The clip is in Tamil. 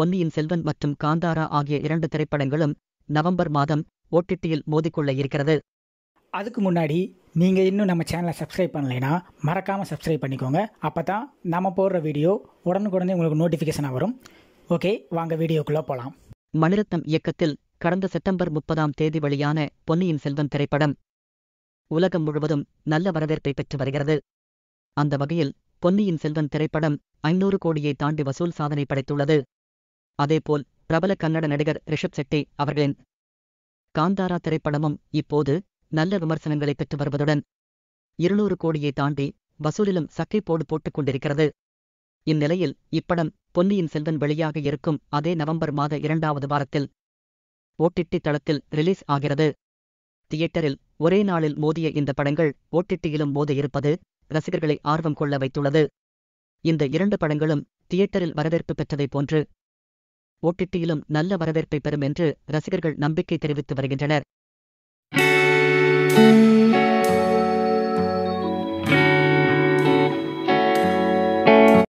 பொன்னியின் செல்வன் மற்றும் காந்தாரா ஆகிய இரண்டு திரைப்படங்களும் நவம்பர் மாதம் ஓடிடியில் மோதிக்கொள்ள இருக்கிறது அதுக்கு முன்னாடி நீங்கள் இன்னும் நம்ம சேனலை சப்ஸ்கிரைப் பண்ணலைன்னா மறக்காமல் சப்ஸ்கிரைப் பண்ணிக்கோங்க அப்போ தான் நம்ம போடுற வீடியோ உடனுக்குடனே உங்களுக்கு நோட்டிஃபிகேஷனாக வரும் ஓகே வாங்க வீடியோக்குள்ளே போகலாம் மணிரத்னம் இயக்கத்தில் கடந்த செப்டம்பர் முப்பதாம் தேதி வெளியான பொன்னியின் செல்வன் திரைப்படம் உலகம் முழுவதும் நல்ல வரவேற்பை பெற்று வருகிறது அந்த வகையில் பொன்னியின் செல்வன் திரைப்படம் ஐநூறு கோடியை தாண்டி வசூல் சாதனை படைத்துள்ளது அதேபோல் பிரபல கன்னட நடிகர் ரிஷப் செட்டி அவர்களின் காந்தாரா திரைப்படமும் இப்போது நல்ல விமர்சனங்களை பெற்று வருவதுடன் இருநூறு கோடியை தாண்டி வசூலிலும் சக்கை போடு போட்டுக் கொண்டிருக்கிறது இந்நிலையில் இப்படம் பொன்னியின் செல்வன் வெளியாக இருக்கும் அதே நவம்பர் மாத இரண்டாவது வாரத்தில் ஓட்டிட்டி தளத்தில் ரிலீஸ் ஆகிறது தியேட்டரில் ஒரே நாளில் மோதிய இந்த படங்கள் ஓட்டிட்டியிலும் மோத இருப்பது ரசிகர்களை ஆர்வம் கொள்ள வைத்துள்ளது இந்த இரண்டு படங்களும் தியேட்டரில் வரவேற்பு பெற்றதைப் போன்று ஓட்டிட்டியிலும் நல்ல வரவேற்பை பெறும் என்று ரசிகர்கள் நம்பிக்கை தெரிவித்து வருகின்றனர்